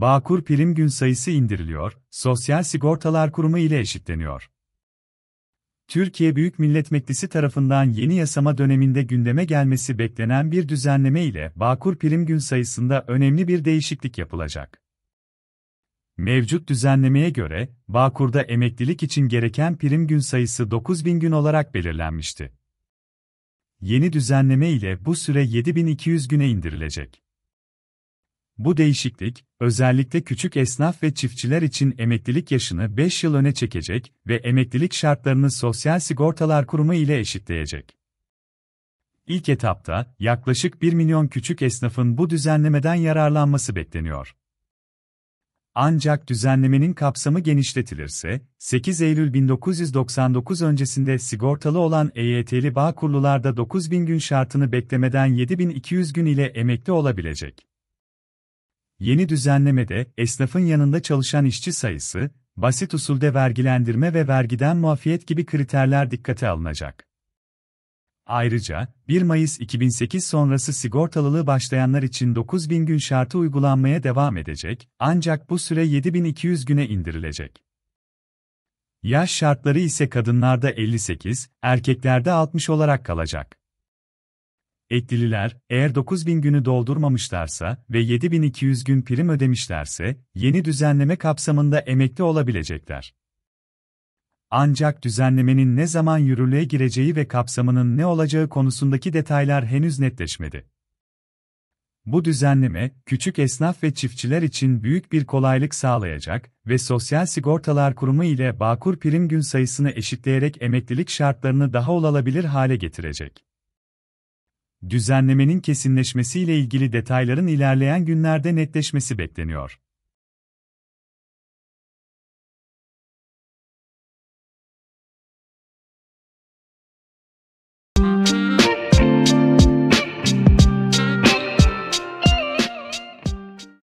Bağkur prim gün sayısı indiriliyor, Sosyal Sigortalar Kurumu ile eşitleniyor. Türkiye Büyük Millet Meclisi tarafından yeni yasama döneminde gündeme gelmesi beklenen bir düzenleme ile Bağkur prim gün sayısında önemli bir değişiklik yapılacak. Mevcut düzenlemeye göre, Bağkur'da emeklilik için gereken prim gün sayısı 9000 gün olarak belirlenmişti. Yeni düzenleme ile bu süre 7200 güne indirilecek. Bu değişiklik, özellikle küçük esnaf ve çiftçiler için emeklilik yaşını 5 yıl öne çekecek ve emeklilik şartlarını Sosyal Sigortalar Kurumu ile eşitleyecek. İlk etapta yaklaşık 1 milyon küçük esnafın bu düzenlemeden yararlanması bekleniyor. Ancak düzenlemenin kapsamı genişletilirse, 8 Eylül 1999 öncesinde sigortalı olan EYT'li bağ kurlularda 9000 gün şartını beklemeden 7200 gün ile emekli olabilecek. Yeni düzenlemede esnafın yanında çalışan işçi sayısı, basit usulde vergilendirme ve vergiden muafiyet gibi kriterler dikkate alınacak. Ayrıca, 1 Mayıs 2008 sonrası sigortalılığı başlayanlar için 9000 gün şartı uygulanmaya devam edecek, ancak bu süre 7200 güne indirilecek. Yaş şartları ise kadınlarda 58, erkeklerde 60 olarak kalacak. Etlililer, eğer 9000 günü doldurmamışlarsa ve 7200 gün prim ödemişlerse, yeni düzenleme kapsamında emekli olabilecekler. Ancak düzenlemenin ne zaman yürürlüğe gireceği ve kapsamının ne olacağı konusundaki detaylar henüz netleşmedi. Bu düzenleme, küçük esnaf ve çiftçiler için büyük bir kolaylık sağlayacak ve Sosyal Sigortalar Kurumu ile Bağkur prim gün sayısını eşitleyerek emeklilik şartlarını daha olabilir hale getirecek düzenlemenin kesinleşmesiyle ilgili detayların ilerleyen günlerde netleşmesi bekleniyor.